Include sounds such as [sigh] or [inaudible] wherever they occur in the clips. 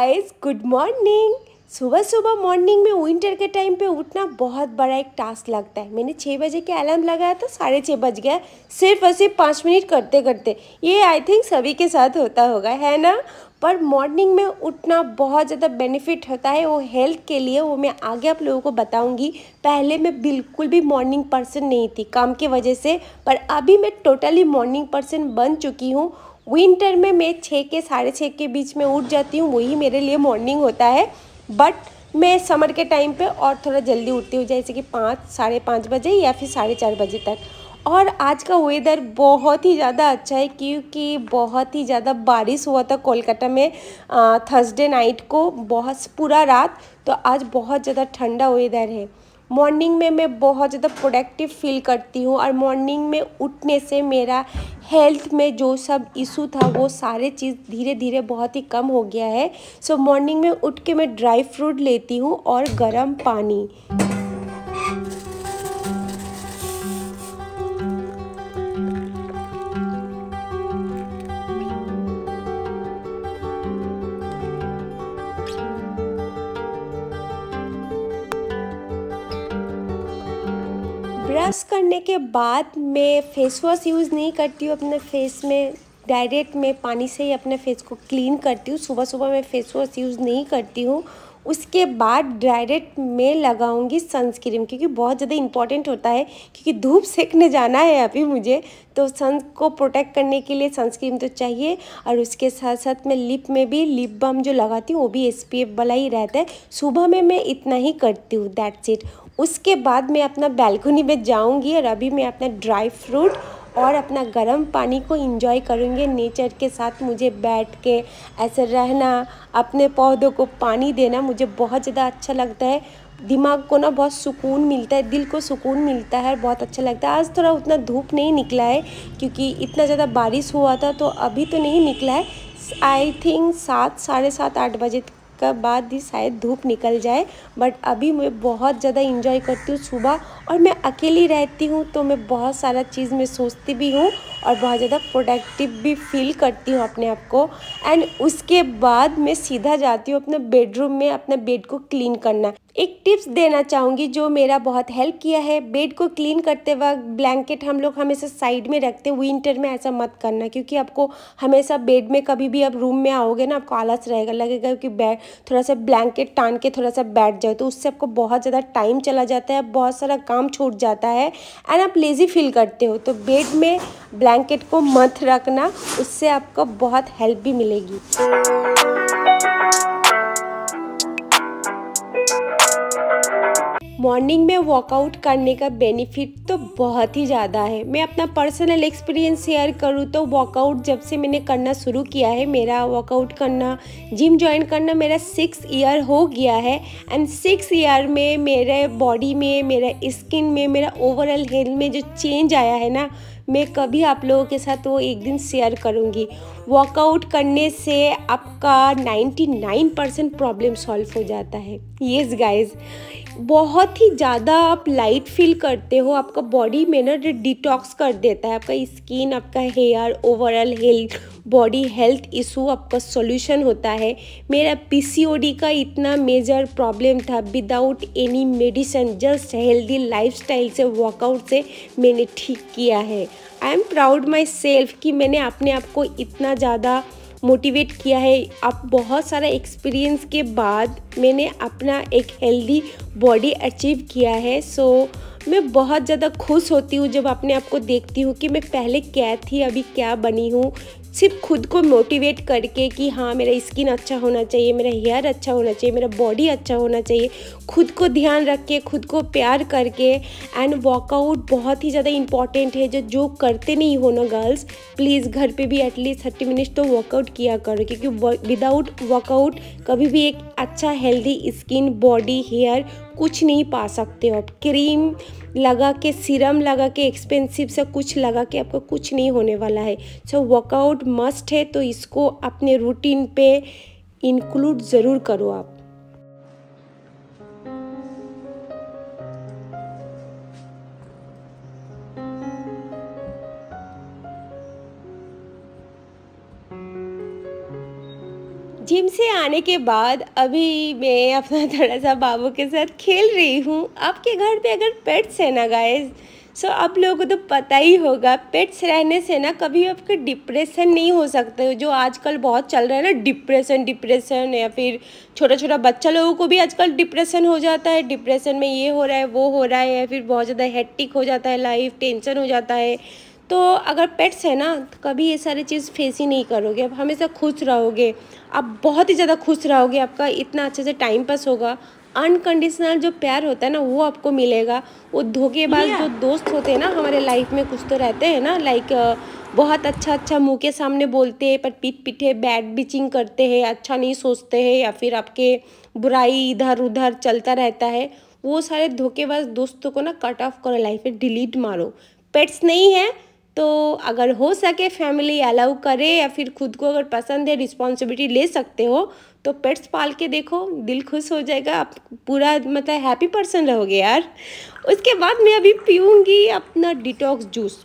Guys good morning सुबह सुबह morning में विंटर के टाइम पे उठना बहुत बड़ा एक टास्क लगता है मैंने छः बजे के अलार्म लगाया था साढ़े छः बज गया सिर्फ और सिर्फ पाँच मिनट करते करते ये आई थिंक सभी के साथ होता होगा है ना पर मॉर्निंग में उठना बहुत ज़्यादा बेनिफिट होता है वो हेल्थ के लिए वो मैं आगे आप लोगों को बताऊंगी पहले मैं बिल्कुल भी मॉर्निंग पर्सन नहीं थी काम की वजह से पर अभी मैं टोटली मॉर्निंग पर्सन बन चुकी हूँ विंटर में मैं छः के साढ़े छः के बीच में उठ जाती हूँ वही मेरे लिए मॉर्निंग होता है बट मैं समर के टाइम पे और थोड़ा जल्दी उठती हूँ जैसे कि पाँच साढ़े पाँच बजे या फिर साढ़े चार बजे तक और आज का वेदर बहुत ही ज़्यादा अच्छा है क्योंकि बहुत ही ज़्यादा बारिश हुआ था कोलकाता में थर्सडे नाइट को बहुत पूरा रात तो आज बहुत ज़्यादा ठंडा वेदर है मॉर्निंग में मैं बहुत ज़्यादा प्रोडक्टिव फील करती हूँ और मॉर्निंग में उठने से मेरा हेल्थ में जो सब इशू था वो सारे चीज़ धीरे धीरे बहुत ही कम हो गया है सो so, मॉर्निंग में उठ के मैं ड्राई फ्रूट लेती हूँ और गर्म पानी वॉश करने के बाद मैं फेस वॉश यूज़ नहीं करती हूँ अपने फेस में डायरेक्ट मैं पानी से ही अपने फेस को क्लीन करती हूँ सुबह सुबह मैं फेस वॉश यूज़ नहीं करती हूँ उसके बाद डायरेक्ट मैं लगाऊंगी सनस्क्रीम क्योंकि बहुत ज़्यादा इंपॉर्टेंट होता है क्योंकि धूप सेकने जाना है अभी मुझे तो सन को प्रोटेक्ट करने के लिए सनस्क्रीम तो चाहिए और उसके साथ साथ मैं लिप में भी लिप बम जो लगाती हूँ वो भी एस वाला ही रहता है सुबह में मैं इतना ही करती हूँ दैट्स इट उसके बाद मैं अपना बैल्कनी में जाऊंगी और अभी मैं अपना ड्राई फ्रूट और अपना गर्म पानी को इंजॉय करूँगी नेचर के साथ मुझे बैठ के ऐसे रहना अपने पौधों को पानी देना मुझे बहुत ज़्यादा अच्छा लगता है दिमाग को ना बहुत सुकून मिलता है दिल को सुकून मिलता है और बहुत अच्छा लगता है आज थोड़ा उतना धूप नहीं निकला है क्योंकि इतना ज़्यादा बारिश हुआ था तो अभी तो नहीं निकला है आई थिंक सात साढ़े सात आठ बजे का बाद ही शायद धूप निकल जाए बट अभी मैं बहुत ज़्यादा इंजॉय करती हूँ सुबह और मैं अकेली रहती हूँ तो मैं बहुत सारा चीज़ में सोचती भी हूँ और बहुत ज़्यादा प्रोडक्टिव भी फील करती हूँ अपने आप को एंड उसके बाद मैं सीधा जाती हूँ अपने बेडरूम में अपने बेड को क्लीन करना एक टिप्स देना चाहूँगी जो मेरा बहुत हेल्प किया है बेड को क्लीन करते वक्त ब्लैंकेट हम लोग हमेशा साइड में रखते हैं विंटर में ऐसा मत करना क्योंकि आपको हमेशा बेड में कभी भी आप रूम में आओगे ना आपको आलस रहेगा लगेगा कि बेड थोड़ा सा ब्लैंकेट टान के थोड़ा सा बैठ जाए तो उससे आपको बहुत ज़्यादा टाइम चला जाता है बहुत सारा काम छूट जाता है एंड आप लेज़ी फील करते हो तो बेड में ब्लैंकेट को मत रखना उससे आपको बहुत हेल्प भी मिलेगी मॉर्निंग में वॉकआउट करने का बेनिफिट तो बहुत ही ज़्यादा है मैं अपना पर्सनल एक्सपीरियंस शेयर करूँ तो वॉकआउट जब से मैंने करना शुरू किया है मेरा वॉकआउट करना जिम ज्वाइन करना मेरा सिक्स ईयर हो गया है एंड सिक्स ईयर में मेरे बॉडी में मेरा स्किन में मेरा ओवरऑल हेल्थ में जो चेंज आया है ना मैं कभी आप लोगों के साथ वो एक दिन शेयर करूँगी वॉकआउट करने से आपका 99 परसेंट प्रॉब्लम सॉल्व हो जाता है येस गाइज बहुत ही ज़्यादा आप लाइट फील करते हो आपका बॉडी में ना डिटॉक्स कर देता है आपका स्किन आपका hair overall health body health issue आपका सॉल्यूशन होता है मेरा पीसीओडी का इतना मेजर प्रॉब्लम था without any medicine just healthy lifestyle से वर्कआउट से मैंने ठीक किया है I am proud myself कि मैंने अपने आप को इतना ज़्यादा मोटिवेट किया है आप बहुत सारा एक्सपीरियंस के बाद मैंने अपना एक हेल्दी बॉडी अचीव किया है सो मैं बहुत ज़्यादा खुश होती हूँ जब अपने आप को देखती हूँ कि मैं पहले क्या थी अभी क्या बनी हूँ सिर्फ खुद को मोटिवेट करके कि हाँ मेरा स्किन अच्छा होना चाहिए मेरा हेयर अच्छा होना चाहिए मेरा बॉडी अच्छा होना चाहिए खुद को ध्यान रख के खुद को प्यार करके एंड वर्कआउट बहुत ही ज़्यादा इंपॉर्टेंट है जो जो करते नहीं हो ना गर्ल्स प्लीज़ घर पे भी एटलीस्ट थर्टी मिनट्स तो वर्कआउट किया करो क्योंकि विदाउट वर्कआउट कभी भी एक अच्छा हेल्दी स्किन बॉडी हेयर कुछ नहीं पा सकते हो आप क्रीम लगा के सीरम लगा के एक्सपेंसिव सा कुछ लगा के आपका कुछ नहीं होने वाला है सो वर्कआउट वर्कआउट मस्ट है तो इसको अपने रूटीन पे इंक्लूड ज़रूर करो आप जिम से आने के बाद अभी मैं अपना [laughs] थोड़ा सा बाबू के साथ खेल रही हूँ आपके घर पे अगर पेट्स है ना गाइस सो so, आप लोगों को तो पता ही होगा पेट्स रहने से ना कभी आपके डिप्रेशन नहीं हो सकते जो आजकल बहुत चल रहा है ना डिप्रेशन डिप्रेशन या फिर छोटा छोटा बच्चा लोगों को भी आजकल डिप्रेशन हो जाता है डिप्रेशन में ये हो रहा है वो हो रहा है या फिर बहुत ज़्यादा हेटिक हो जाता है लाइफ टेंशन हो जाता है तो अगर पेट्स है ना तो कभी ये सारी चीज़ फेस ही नहीं करोगे आप हमेशा खुश रहोगे आप बहुत ही ज़्यादा खुश रहोगे आपका इतना अच्छे से टाइम पास होगा अनकंडीशनल जो प्यार होता है ना वो आपको मिलेगा वो धोखेबाज yeah. जो दोस्त होते हैं ना हमारे लाइफ में कुछ तो रहते हैं ना लाइक बहुत अच्छा अच्छा मुंह के सामने बोलते हैं पर पीठ पीठे बैड बिचिंग करते हैं अच्छा नहीं सोचते हैं या फिर आपके बुराई इधर उधर चलता रहता है वो सारे धोखेबाज दोस्तों को ना कट ऑफ करो लाइफ में डिलीट मारो पेट्स नहीं है तो अगर हो सके फैमिली अलाउ करे या फिर खुद को अगर पसंद है रिस्पॉन्सिबिलिटी ले सकते हो तो पेट्स पाल के देखो दिल खुश हो जाएगा आप पूरा मतलब हैप्पी पर्सन रहोगे यार उसके बाद मैं अभी पीऊँगी अपना detox juice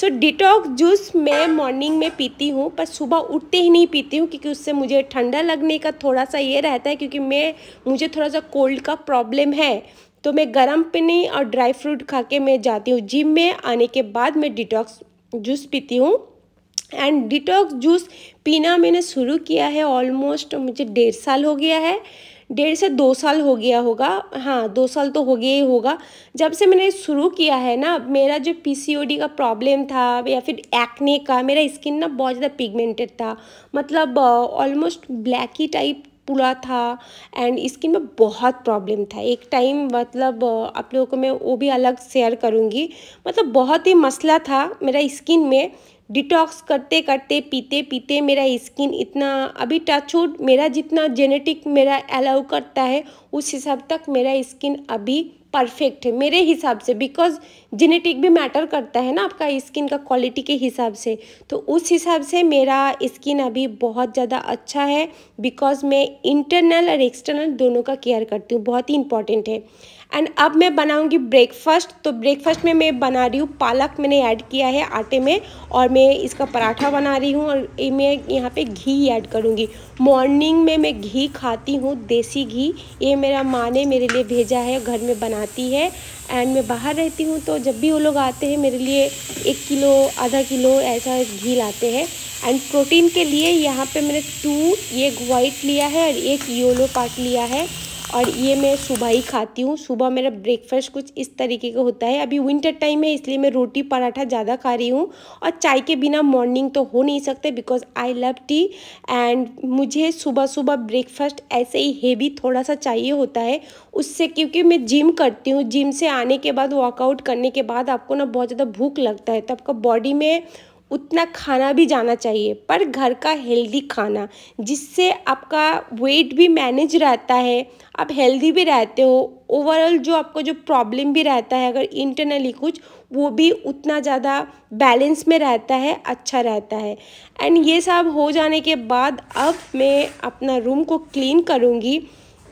so detox juice मैं मॉर्निंग में पीती हूँ पर सुबह उठते ही नहीं पीती हूँ क्योंकि उससे मुझे ठंडा लगने का थोड़ा सा ये रहता है क्योंकि मैं मुझे थोड़ा सा कोल्ड का प्रॉब्लम है तो मैं गर्म पीनी और ड्राई फ्रूट खा के मैं जाती हूँ जिम में आने के बाद मैं डिटॉक्स जूस पीती हूँ एंड डिटॉक्स जूस पीना मैंने शुरू किया है ऑलमोस्ट मुझे डेढ़ साल हो गया है डेढ़ से दो साल हो गया होगा हाँ दो साल तो हो गया ही होगा जब से मैंने शुरू किया है ना मेरा जो पीसीओडी का प्रॉब्लम था या फिर एक्ने का मेरा स्किन ना बहुत ज़्यादा पिगमेंटेड था मतलब ऑलमोस्ट ब्लैक ही टाइप पूरा था एंड स्किन में बहुत प्रॉब्लम था एक टाइम मतलब आप लोगों को मैं वो भी अलग शेयर करूँगी मतलब बहुत ही मसला था मेरा स्किन में डिटॉक्स करते करते पीते पीते मेरा स्किन इतना अभी टचवुड मेरा जितना जेनेटिक मेरा अलाउ करता है उस हिसाब तक मेरा स्किन अभी परफेक्ट है मेरे हिसाब से बिकॉज जेनेटिक भी मैटर करता है ना आपका स्किन का क्वालिटी के हिसाब से तो उस हिसाब से मेरा स्किन अभी बहुत ज़्यादा अच्छा है बिकॉज मैं इंटरनल और एक्सटर्नल दोनों का केयर करती हूँ बहुत ही इंपॉर्टेंट है एंड अब मैं बनाऊँगी ब्रेकफास्ट तो ब्रेकफास्ट में मैं बना रही हूँ पालक मैंने ऐड किया है आटे में और मैं इसका पराठा बना रही हूँ और मैं यहाँ पे घी ऐड करूँगी मॉर्निंग में मैं घी खाती हूँ देसी घी ये मेरा माँ ने मेरे लिए भेजा है घर में बनाती है एंड मैं बाहर रहती हूँ तो जब भी वो लोग आते हैं मेरे लिए एक किलो आधा किलो ऐसा घी लाते हैं एंड प्रोटीन के लिए यहाँ पे मैंने टू एक वाइट लिया है और एक योलो पार्ट लिया है और ये मैं सुबह ही खाती हूँ सुबह मेरा ब्रेकफास्ट कुछ इस तरीके का होता है अभी विंटर टाइम है इसलिए मैं रोटी पराठा ज़्यादा खा रही हूँ और चाय के बिना मॉर्निंग तो हो नहीं सकते because I love tea and मुझे सुबह सुबह ब्रेकफास्ट ऐसे ही हेवी थोड़ा सा चाहिए होता है उससे क्योंकि मैं जिम करती हूँ जिम से आने के बाद वर्कआउट करने के बाद आपको ना बहुत ज़्यादा भूख लगता है तो आपका बॉडी में उतना खाना भी जाना चाहिए पर घर का हेल्दी खाना जिससे आपका वेट भी मैनेज रहता है आप हेल्दी भी रहते हो ओवरऑल जो आपको जो प्रॉब्लम भी रहता है अगर इंटरनली कुछ वो भी उतना ज़्यादा बैलेंस में रहता है अच्छा रहता है एंड ये सब हो जाने के बाद अब मैं अपना रूम को क्लीन करूँगी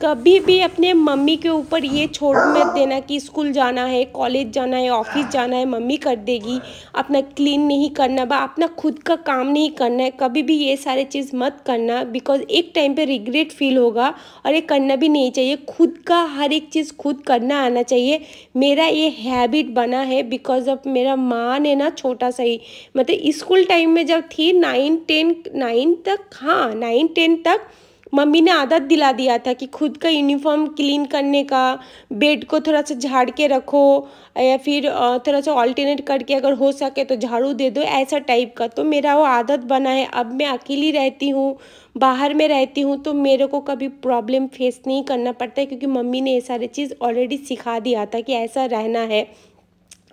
कभी भी अपने मम्मी के ऊपर ये छोड़ मत देना कि स्कूल जाना है कॉलेज जाना है ऑफिस जाना है मम्मी कर देगी अपना क्लीन नहीं करना बा अपना खुद का काम नहीं करना है कभी भी ये सारे चीज़ मत करना बिकॉज एक टाइम पे रिग्रेट फील होगा और ये करना भी नहीं चाहिए खुद का हर एक चीज़ खुद करना आना चाहिए मेरा ये हैबिट बना है बिकॉज ऑफ मेरा माँ ने ना छोटा सा ही मतलब स्कूल टाइम में जब थी नाइन टेन नाइन तक हाँ नाइन टेन तक मम्मी ने आदत दिला दिया था कि खुद का यूनिफॉर्म क्लीन करने का बेड को थोड़ा सा झाड़ के रखो या फिर थोड़ा सा ऑल्टरनेट करके अगर हो सके तो झाड़ू दे दो ऐसा टाइप का तो मेरा वो आदत बना है अब मैं अकेली रहती हूँ बाहर में रहती हूँ तो मेरे को कभी प्रॉब्लम फेस नहीं करना पड़ता है क्योंकि मम्मी ने ये सारी चीज़ ऑलरेडी सिखा दिया था कि ऐसा रहना है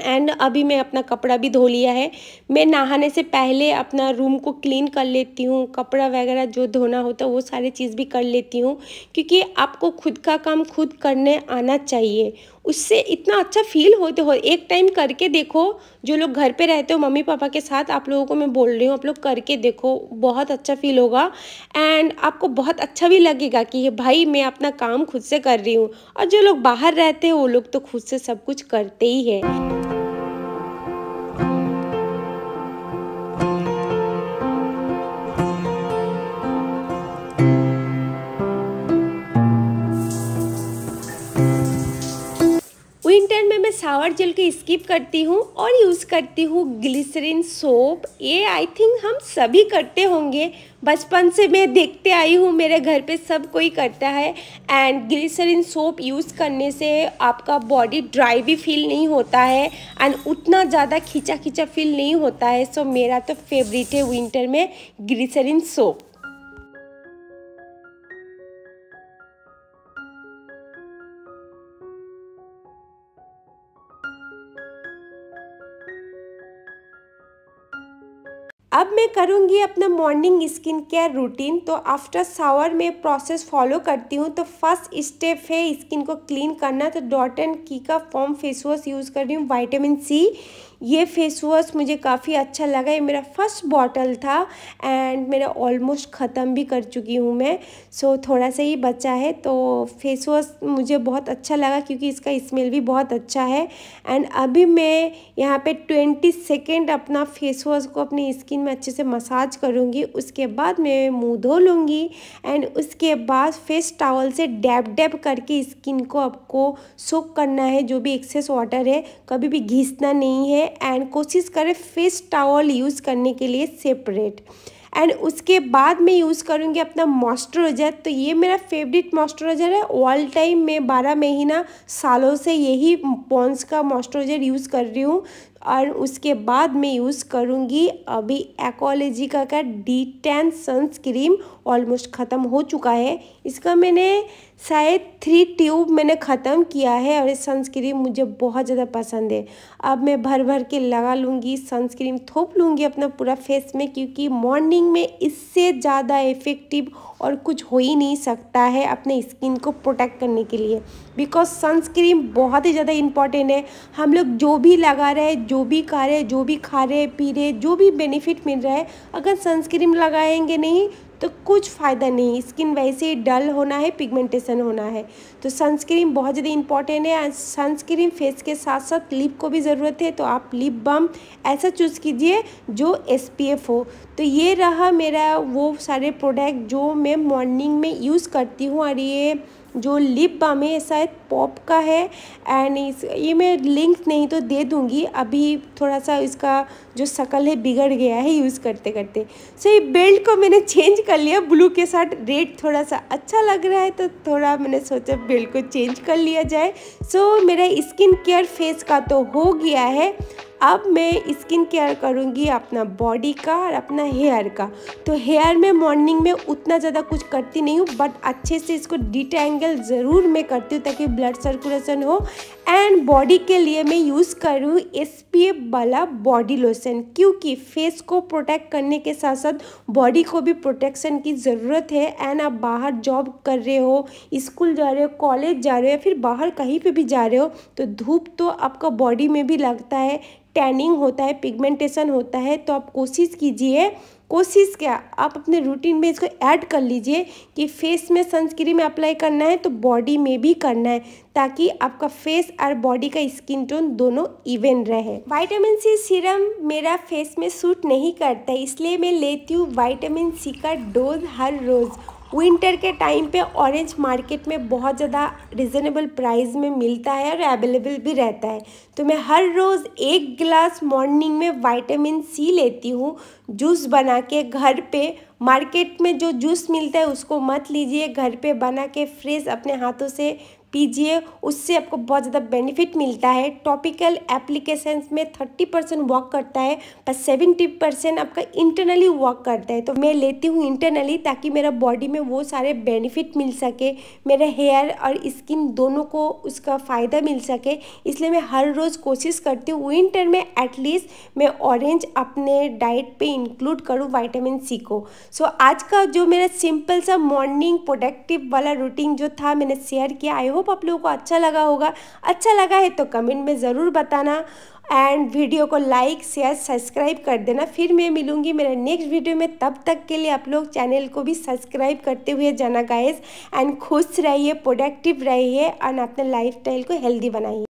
एंड अभी मैं अपना कपड़ा भी धो लिया है मैं नहाने से पहले अपना रूम को क्लीन कर लेती हूँ कपड़ा वगैरह जो धोना होता है वो सारी चीज़ भी कर लेती हूँ क्योंकि आपको खुद का काम खुद करने आना चाहिए उससे इतना अच्छा फील होते हो एक टाइम करके देखो जो लोग घर पे रहते हो मम्मी पापा के साथ आप लोगों को मैं बोल रही हूँ आप लोग करके देखो बहुत अच्छा फील होगा एंड आपको बहुत अच्छा भी लगेगा कि भाई मैं अपना काम खुद से कर रही हूँ और जो लोग बाहर रहते हैं वो लोग तो खुद से सब कुछ करते ही है सावर जेल को स्किप करती हूँ और यूज़ करती हूँ ग्लिसरीन सोप ये आई थिंक हम सभी करते होंगे बचपन से मैं देखते आई हूँ मेरे घर पे सब कोई करता है एंड ग्लिसरीन सोप यूज़ करने से आपका बॉडी ड्राई भी फील नहीं होता है एंड उतना ज़्यादा खींचा खींचा फील नहीं होता है सो मेरा तो फेवरेट है विंटर में ग्लिसरीन सोप अब मैं करूँगी अपना मॉर्निंग स्किन केयर रूटीन तो आफ्टर सावर में प्रोसेस फॉलो करती हूँ तो फर्स्ट स्टेप है स्किन को क्लीन करना तो डॉट एंड की का फॉर्म फेस वॉश यूज़ कर रही हूँ वाइटामिन सी ये फेस वॉश मुझे काफ़ी अच्छा लगा ये मेरा फर्स्ट बॉटल था एंड मेरा ऑलमोस्ट ख़त्म भी कर चुकी हूँ मैं सो so, थोड़ा सा ही बचा है तो फेस वॉश मुझे बहुत अच्छा लगा क्योंकि इसका स्मेल भी बहुत अच्छा है एंड अभी मैं यहाँ पे ट्वेंटी सेकेंड अपना फेस वॉश को अपनी स्किन में अच्छे से मसाज करूँगी उसके बाद मैं मुँह धो लूँगी एंड उसके बाद फेस टावल से डैप डैप करके स्किन को आपको सोक करना है जो भी एक्सेस वाटर है कभी भी घिसना नहीं है एंड कोशिश करें फेस टॉवल यूज़ करने के लिए सेपरेट एंड उसके बाद मैं यूज़ करूँगी अपना मॉइस्चराइजर तो ये मेरा फेवरेट मॉइस्चराइजर है ऑल टाइम मैं बारह महीना सालों से यही पॉन्स का मॉइस्चराइजर यूज़ कर रही हूँ और उसके बाद मैं यूज़ करूँगी अभी एक्ोलॉजी का का डी टेन सनस्क्रीम ऑलमोस्ट ख़त्म हो चुका है इसका मैंने शायद थ्री ट्यूब मैंने ख़त्म किया है और ये सनस्क्रीम मुझे बहुत ज़्यादा पसंद है अब मैं भर भर के लगा लूँगी सनस्क्रीम थोप लूँगी अपना पूरा फेस में क्योंकि मॉर्निंग में इससे ज़्यादा इफ़ेक्टिव और कुछ हो ही नहीं सकता है अपने स्किन को प्रोटेक्ट करने के लिए बिकॉज सनस्क्रीम बहुत ही ज़्यादा इंपॉर्टेंट है हम लोग जो भी लगा रहे हैं जो भी खा रहे हैं जो भी खा रहे पी रहे जो भी बेनिफिट मिल रहा है अगर सनस्क्रीम लगाएंगे नहीं तो कुछ फ़ायदा नहीं स्किन वैसे ही डल होना है पिगमेंटेशन होना है तो सनस्क्रीन बहुत ज़्यादा इंपॉर्टेंट है सनस्क्रीन फेस के साथ साथ लिप को भी ज़रूरत है तो आप लिप बम ऐसा चूज़ कीजिए जो एस हो तो ये रहा मेरा वो सारे प्रोडक्ट जो मैं मॉर्निंग में यूज़ करती हूँ और ये जो लिप बाम है शायद पॉप का है एंड इस ये मैं लिंक नहीं तो दे दूँगी अभी थोड़ा सा इसका जो शकल है बिगड़ गया है यूज़ करते करते सो so, ये बेल्ट को मैंने चेंज कर लिया ब्लू के साथ रेड थोड़ा सा अच्छा लग रहा है तो थोड़ा मैंने सोचा बेल्ट को चेंज कर लिया जाए सो so, मेरा स्किन केयर फेस का तो हो गया है अब मैं स्किन केयर करूँगी अपना बॉडी का और अपना हेयर का तो हेयर में मॉर्निंग में उतना ज़्यादा कुछ करती नहीं हूँ बट अच्छे से इसको डिटेंगल ज़रूर मैं करती हूँ ताकि ब्लड सर्कुलेशन हो एंड बॉडी के लिए मैं यूज़ करूँ एस पी वाला बॉडी लोशन क्योंकि फेस को प्रोटेक्ट करने के साथ साथ बॉडी को भी प्रोटेक्शन की ज़रूरत है एंड आप बाहर जॉब कर रहे हो स्कूल जा रहे हो कॉलेज जा रहे हो या फिर बाहर कहीं पे भी जा रहे हो तो धूप तो आपका बॉडी में भी लगता है टैनिंग होता है पिगमेंटेशन होता है तो आप कोशिश कीजिए कोशिश क्या आप अपने रूटीन में इसको ऐड कर लीजिए कि फेस में सनस्क्रीन अप्लाई करना है तो बॉडी में भी करना है ताकि आपका फेस और बॉडी का स्किन टोन दोनों इवन रहे वाइटामिन सी सीरम मेरा फेस में सूट नहीं करता इसलिए मैं लेती हूँ वाइटामिन सी का डोज हर रोज़ विंटर के टाइम पे ऑरेंज मार्केट में बहुत ज़्यादा रिजनेबल प्राइस में मिलता है और अवेलेबल भी रहता है तो मैं हर रोज़ एक गिलास मॉर्निंग में वाइटामिन सी लेती हूँ जूस बना के घर पे मार्केट में जो जूस मिलता है उसको मत लीजिए घर पे बना के फ्रेश अपने हाथों से पीजिए उससे आपको बहुत ज़्यादा बेनिफिट मिलता है टॉपिकल एप्लीकेशंस में थर्टी परसेंट वर्क करता है पर सेवेंटी परसेंट आपका इंटरनली वर्क करता है तो मैं लेती हूँ इंटरनली ताकि मेरा बॉडी में वो सारे बेनिफिट मिल सके मेरे हेयर और स्किन दोनों को उसका फ़ायदा मिल सके इसलिए मैं हर रोज़ कोशिश करती हूँ विंटर में एटलीस्ट मैं ऑरेंज अपने डाइट पर इंक्लूड करूँ वाइटामिन सी को सो आज का जो मेरा सिंपल सा मॉर्निंग प्रोडक्टिव वाला रूटीन जो था मैंने शेयर किया आई हो होप आप लोगों को अच्छा लगा होगा अच्छा लगा है तो कमेंट में ज़रूर बताना एंड वीडियो को लाइक शेयर सब्सक्राइब कर देना फिर मैं मिलूँगी मेरे नेक्स्ट वीडियो में तब तक के लिए आप लोग चैनल को भी सब्सक्राइब करते हुए जाना गाइस एंड खुश रहिए प्रोडक्टिव रहिए एंड अपने लाइफ को हेल्दी बनाइए